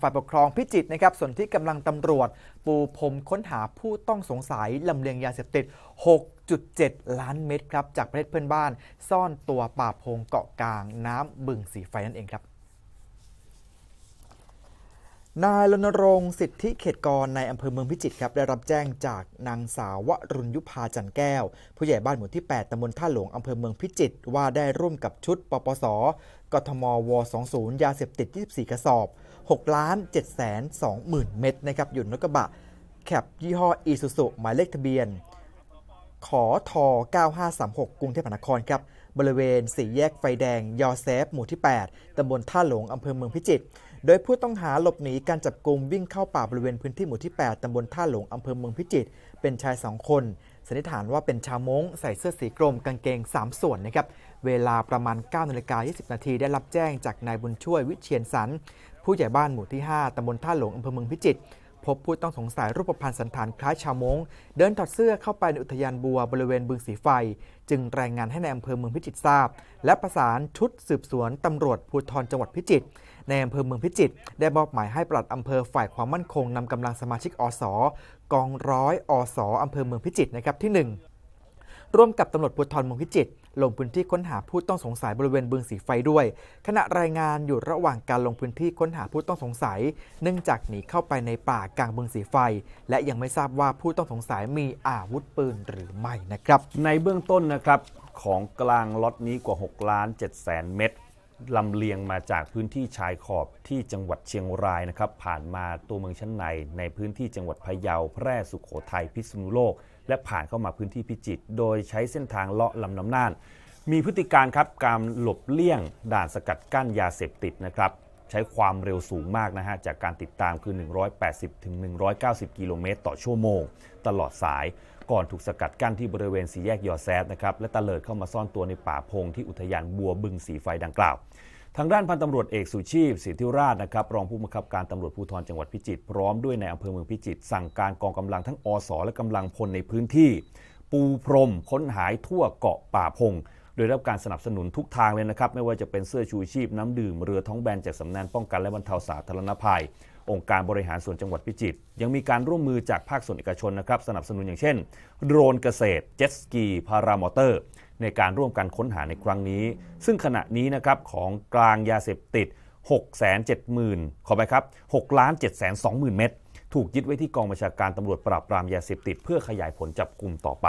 ฝ่ายปกครองพิจิตรนะครับส่วนที่กำลังตำรวจปูพรมค้นหาผู้ต้องสงสัยลำเลียงยาเสพติด 6.7 ล้านเม็ดครับจากประเทศเพื่อนบ้าน ซ่อนตัวป่าพงเกาะกลางน้ำบึงสีไฟนั่นเองครับนายรณรงค์สิทธิเขตกรในอำเภอเมืองพิจิตรครับได้รับแจ้งจากนางสาววรุณยุพาจันแก้วผู้ใหญ่บ้านหมู่ที่ 8ตำบลท่าหลวงอำเภอเมืองพิจิตรว่าได้ร่วมกับชุดปปส กทม ว 20 ยาเสพติด 24 กระสอบ 6 ล้าน7 2 0 0 0 เม็ดนะครับอยู่นรถกระบะ แคบยี่ห้ออีซูซุหมายเลขทะเบียนขอท9536กรุงเทพมหานครครับบริเวณสี่แยกไฟแดง ยอเซฟ หมู่ที่ 8ตำบลท่าหลวงอำเภอเมืองพิจิตรโดยผู้ต้องหาหลบหนี การจับกลุมวิ่งเข้าป่าบริเวณพื้นที่หมู่ที่ 8ตำบลท่าหลวงอำเภอเมืองพิจิตรเป็นชาย2คนสันนิษฐานว่าเป็นชาวมงใส่เสื้อสีกรมกางเกง 3 ส่วนนะครับเวลาประมาณ9นาฬิกา20นาทีได้รับแจ้งจากนายบุญช่วยวิเชียนสัน ผู้ใหญ่บ้านหมู่ที่ 5ตำบลท่าหลวงอำเภอเมืองพิจิตรพบผู้ต้องสงสัยรูปพรรณสันฐานคล้ายชาวมงเดินถอดเสื้อเข้าไปในอุทยานบัวบริเวณบึงสีไฟ จึงรายงานให้ในอำเภอเมืองพิจิตรทราบ และประสานชุดสืบสวนตำรวจภูธรจังหวัดพิจิตรในอำเภอเมืองพิจิตรได้มอบหมายให้ปลัดอำเภอฝ่ายความมั่นคงนำกำลังสมาชิกอส กองร้อยอสอำเภอเมืองพิจิตรนะครับที่ 1 ร่วมกับตำรวจภูธรเมืองพิจิตรลงพื้นที่ค้นหาผู้ต้องสงสัยบริเวณบึงสีไฟด้วย ขณะรายงานอยู่ระหว่างการลงพื้นที่ค้นหาผู้ต้องสงสัย เนื่องจากหนีเข้าไปในป่ากลางบึงสีไฟ และยังไม่ทราบว่าผู้ต้องสงสัยมีอาวุธปืนหรือไม่นะครับในเบื้องต้นนะครับ ของกลางล็อตนี้กว่า 6 ล้าน7แสนเม็ดลำเลียงมาจากพื้นที่ชายขอบที่จังหวัดเชียงรายนะครับ ผ่านมาตัวเมืองชั้นใน ในพื้นที่จังหวัดพะเยาแพร่สุขโขทัย พิษณุโลก และผ่านเข้ามาพื้นที่พิจิตรโดยใช้เส้นทางเลาะลำน้ำน่าน มีพฤติการครับ การหลบเลี่ยง ด่านสกัดกั้นยาเสพติดนะครับใช้ความเร็วสูงมากนะฮะจากการติดตามคือ 180-190 กิโลเมตรต่อชั่วโมงตลอดสายก่อนถูกสกัดกั้นที่บริเวณสีแยกยอแซดนะครับและตะเลิดเข้ามาซ่อนตัวในป่าพงที่อุทยานบัวบึงสีไฟดังกล่าว ทางด้านพันตำรวจเอกสุชีพสิทธิราชนะครับรองผู้บังคับการตำรวจภูธรจังหวัดพิจิตรพร้อมด้วยในอำเภอเมืองพิจิตรสั่งการกองกำลังทั้งอสและกำลังพลในพื้นที่ ปูพรมค้นหายทั่วเกาะป่าพงโดยรับการสนับสนุนทุกทางเลยนะครับ ไม่ว่าจะเป็นเสื้อชูชีพน้ำดื่ม เรือท้องแบนจากสำนักป้องกัน และบรรเทาสาธารณภัย องค์การบริหารส่วนจังหวัดพิจิตรยังมีการร่วมมือจากภาคส่วนเอกชนนะครับสนับสนุนอย่างเช่น โดรนเกษตรเจ็ตสกีพารามอเตอร์ในการร่วมกันค้นหาในครั้งนี้ ซึ่งขณะนี้นะครับของกลางยาเสพติด670,000ขอไปครับ6ล้าน720,000เม็ดถูกยึดไว้ที่กองบัญชาการตำรวจปราบปรามยาเสพติด เพื่อขยายผลจับกลุ่มต่อไป